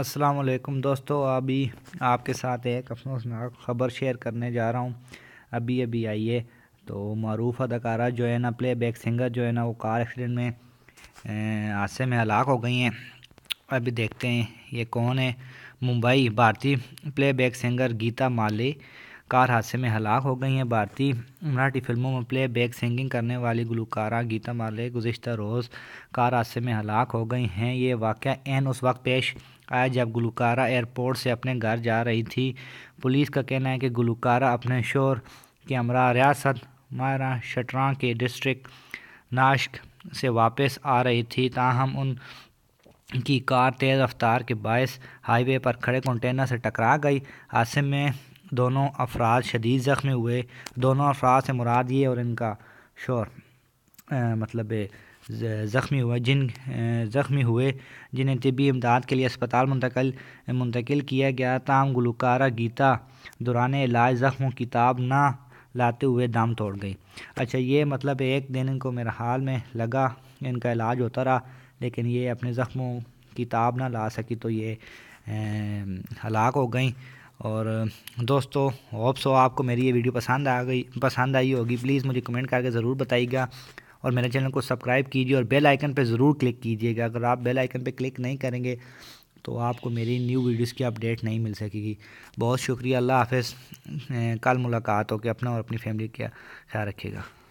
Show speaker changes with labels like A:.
A: السلام علیکم دوستو ابھی آپ کے ساتھ ایک خبر شیئر کرنے جا رہا ہوں ابھی ابھی آئیے تو معروف اداکارہ جو ہے نا پلے بیک سنگر جو ہے نا وہ کار ایکسیڈنٹ میں حادثے میں ہلاک ہو گئی ہیں ابھی دیکھتے ہیں یہ کون ہے ممبئی بھارتی پلے بیک سنگر گیتا مالی کار حادثے میں ہلاک ہو گئی ہیں بھارتی مراٹھی فلموں میں پلے بیک سنگنگ کرنے والی گلوکارہ گیتا مالے گزشتہ روز کار حادثے میں ہلاک ہو گئی ہیں یہ واقعہ عین اس وقت پیش آیا جب گلوکارہ ایئرپورٹ سے اپنے گھر جا رہی تھی پولیس کا کہنا ہے کہ گلوکارہ اپنے شور کے کیمرہ ریاست ماہراں شٹران کے ڈسٹرک ناشک سے واپس آ رہی تھی تاہم ان کی کار تیز رفتار کے باعث ہائی وے پر کھڑے کنٹینر سے ٹکرا گئی حادثے میں دونوں افراد شدید زخمی ہوئے دونوں افراد سے مراد یہ اور ان کا شور مطلب زخمی ہوئے جن زخمی ہوئے جنہیں طبی امداد کے لیے اسپتال منتقل منتقل کیا گیا تاہم گلوکارہ گیتا دوران علاج زخم و کتاب نہ لاتے ہوئے دام توڑ گئی اچھا یہ مطلب ایک دن ان کو میرے حال میں لگا ان کا علاج ہوتا رہا لیکن یہ اپنے زخموں کتاب نہ لا سکی تو یہ ہلاک ہو گئیں اور دوستو ہوپ سو آپ کو میری یہ ویڈیو پسند آ گئی پسند آئی ہوگی پلیز مجھے کمنٹ کر کے ضرور بتائیے گا اور میرے چینل کو سبسکرائب کیجیے اور بیل آئکن پہ ضرور کلک کیجیے گا اگر آپ بیل آئکن پہ کلک نہیں کریں گے تو آپ کو میری نیو ویڈیوز کی اپڈیٹ نہیں مل سکے گی بہت شکریہ اللہ حافظ کل ملاقات ہو کے اپنا اور اپنی فیملی کا خیال رکھیے گا